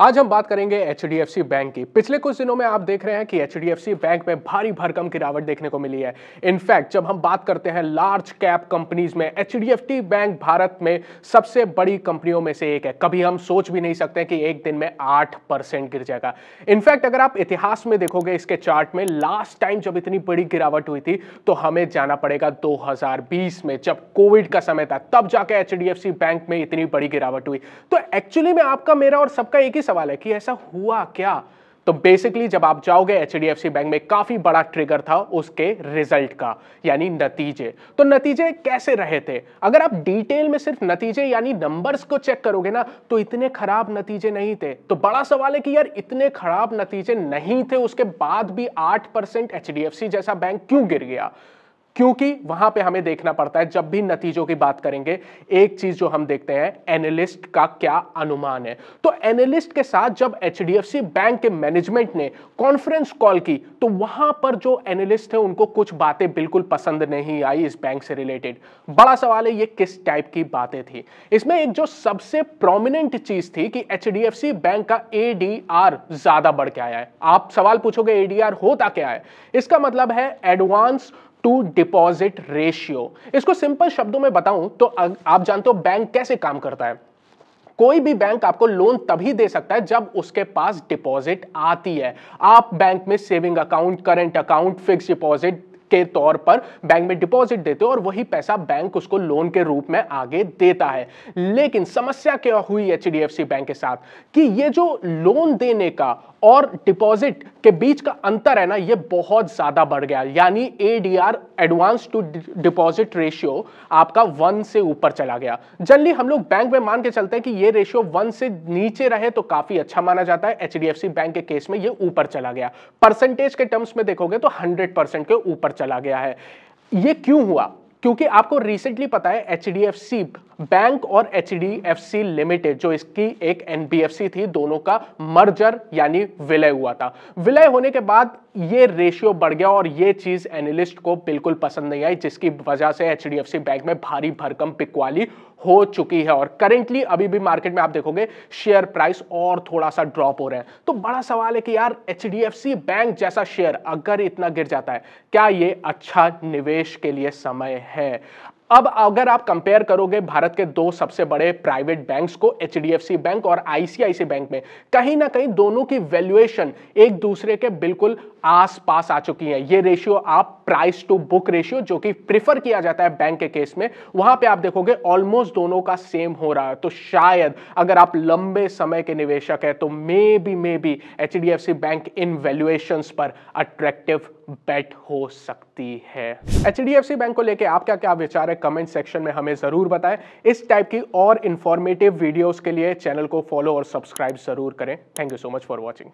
आज हम बात करेंगे एच बैंक की पिछले कुछ दिनों में आप देख रहे हैं कि एच बैंक में भारी भरकम गिरावट देखने को मिली है इनफैक्ट जब हम बात करते हैं लार्ज कैप कंपनीज में एच बैंक भारत में सबसे बड़ी कंपनियों में से एक है कभी हम सोच भी नहीं सकते कि एक दिन में आठ परसेंट गिर जाएगा इनफैक्ट अगर आप इतिहास में देखोगे इसके चार्ट में लास्ट टाइम जब इतनी बड़ी गिरावट हुई थी तो हमें जाना पड़ेगा दो में जब कोविड का समय था तब जाके एच बैंक में इतनी बड़ी गिरावट हुई तो एक्चुअली में आपका मेरा और सबका एक ही सवाल है कि ऐसा हुआ क्या तो बेसिकली जब आप जाओगे एच बैंक में काफी बड़ा ट्रिगर था उसके रिजल्ट का यानी नतीजे तो नतीजे कैसे रहे थे अगर आप डिटेल में सिर्फ नतीजे यानी नंबर्स को चेक करोगे ना तो इतने खराब नतीजे नहीं थे तो बड़ा सवाल है कि यार इतने खराब नतीजे नहीं थे उसके बाद भी आठ परसेंट जैसा बैंक क्यों गिर गया क्योंकि वहां पे हमें देखना पड़ता है जब भी नतीजों की बात करेंगे एक चीज जो हम देखते हैं एनालिस्ट का क्या अनुमान है तो एनालिस्ट के साथ जब एच बैंक के मैनेजमेंट ने कॉन्फ्रेंस कॉल की तो वहां पर जो एनालिस्ट है उनको कुछ बातें बिल्कुल पसंद नहीं आई इस बैंक से रिलेटेड बड़ा सवाल है ये किस टाइप की बातें थी इसमें एक जो सबसे प्रोमिनेंट चीज थी कि एच बैंक का एडीआर ज्यादा बढ़ के आया है आप सवाल पूछोगे एडीआर होता क्या है इसका मतलब है एडवांस टू डिपॉजिट रेशियो इसको सिंपल शब्दों में बताऊं तो आप जानते हो बैंक कैसे काम करता है कोई भी बैंक आपको लोन तभी दे सकता है जब उसके पास डिपॉजिट आती है आप बैंक में saving account current account fix deposit के तौर पर बैंक में डिपॉजिट देते हो और वही पैसा बैंक उसको लोन के रूप में आगे देता है लेकिन समस्या क्या हुई एच बैंक के साथ कि ये जो लोन देने का और डिपॉजिट के बीच का अंतर है ना ये बहुत ज्यादा बढ़ गया यानी ADR advance to deposit ratio आपका वन से ऊपर चला गया जनरली हम लोग बैंक में मान के चलते हैं कि ये रेशियो वन से नीचे रहे तो काफी अच्छा माना जाता है एच बैंक के केस में ये ऊपर चला गया परसेंटेज के टर्म्स में देखोगे तो हंड्रेड के ऊपर चला गया है ये क्यों हुआ क्योंकि आपको रिसेंटली पता है H D F C bank और H D F C limited जो इसकी एक एन बी एफ सी थी दोनों का मर्जर यानी विलय हुआ था विलय होने के बाद ये रेशियो बढ़ गया और ये चीज एनालिस्ट को बिल्कुल पसंद नहीं आई जिसकी वजह से H D F C bank में भारी भरकम पिकवाली हो चुकी है और करेंटली अभी भी मार्केट में आप देखोगे शेयर प्राइस और थोड़ा सा ड्रॉप हो रहा है तो बड़ा सवाल है कि यार एच बैंक जैसा शेयर अगर इतना गिर जाता है क्या ये अच्छा निवेश के लिए समय है अब अगर आप कंपेयर करोगे भारत के दो सबसे बड़े प्राइवेट बैंक्स को एच बैंक और आईसीआईसी बैंक में कहीं ना कहीं दोनों की वैल्यूएशन एक दूसरे के बिल्कुल आस पास आ चुकी है ये रेशियो आप प्राइस टू बुक रेशियो जो कि प्रिफर किया जाता है बैंक के केस में वहां पे आप देखोगे ऑलमोस्ट दोनों का सेम हो रहा है तो शायद अगर आप लंबे समय के निवेशक है तो maybe maybe H bank इन वैल्यूएशन पर अट्रैक्टिव बेट हो सकती है एच बैंक को लेकर आप क्या क्या विचार है कमेंट सेक्शन में हमें ज़रूर बताएं इस टाइप की और इन्फॉर्मेटिव वीडियोस के लिए चैनल को फॉलो और सब्सक्राइब ज़रूर करें thank you so much for watching